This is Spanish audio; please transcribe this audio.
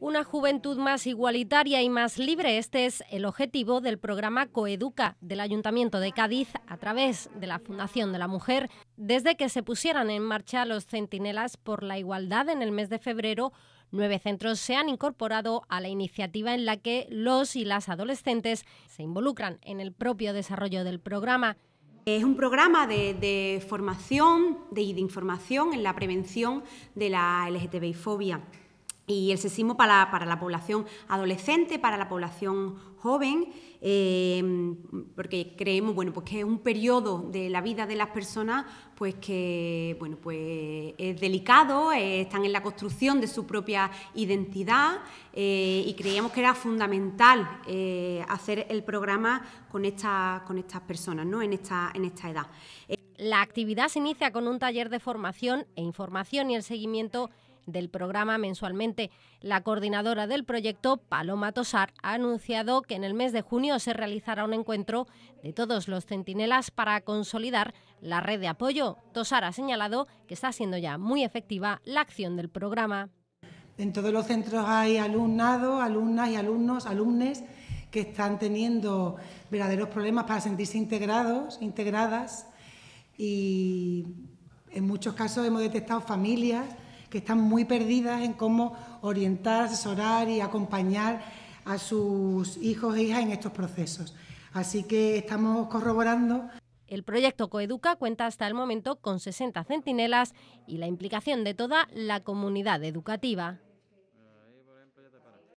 Una juventud más igualitaria y más libre, este es el objetivo del programa Coeduca del Ayuntamiento de Cádiz a través de la Fundación de la Mujer. Desde que se pusieran en marcha los Centinelas por la Igualdad en el mes de febrero, nueve centros se han incorporado a la iniciativa en la que los y las adolescentes se involucran en el propio desarrollo del programa. Es un programa de, formación y de, de información en la prevención de la LGTBI-fobia y el sexismo para, la, población adolescente, para la población joven, eh, porque creemos bueno, pues que es un periodo de la vida de las personas pues que bueno, pues es delicado, eh, están en la construcción de su propia identidad eh, y creíamos que era fundamental hacer el programa con, esta, con estas personas ¿no? en, esta, en esta edad. La actividad se inicia con un taller de formación e información y el seguimiento del programa mensualmente. La coordinadora del proyecto, Paloma Tosar, ha anunciado que en el mes de junio se realizará un encuentro de todos los centinelas para consolidar la red de apoyo. Tosar ha señalado que está siendo ya muy efectiva la acción del programa. En todos los centros hay alumnado, alumnas y alumnos, alumnes que están teniendo verdaderos problemas para sentirse integrados, integradas y en muchos casos hemos detectado familias que están muy perdidas en cómo orientar, asesorar y acompañar a sus hijos e hijas en estos procesos. Así que estamos corroborando. El proyecto Coeduca cuenta hasta el momento con 60 centinelas y la implicación de toda la comunidad educativa.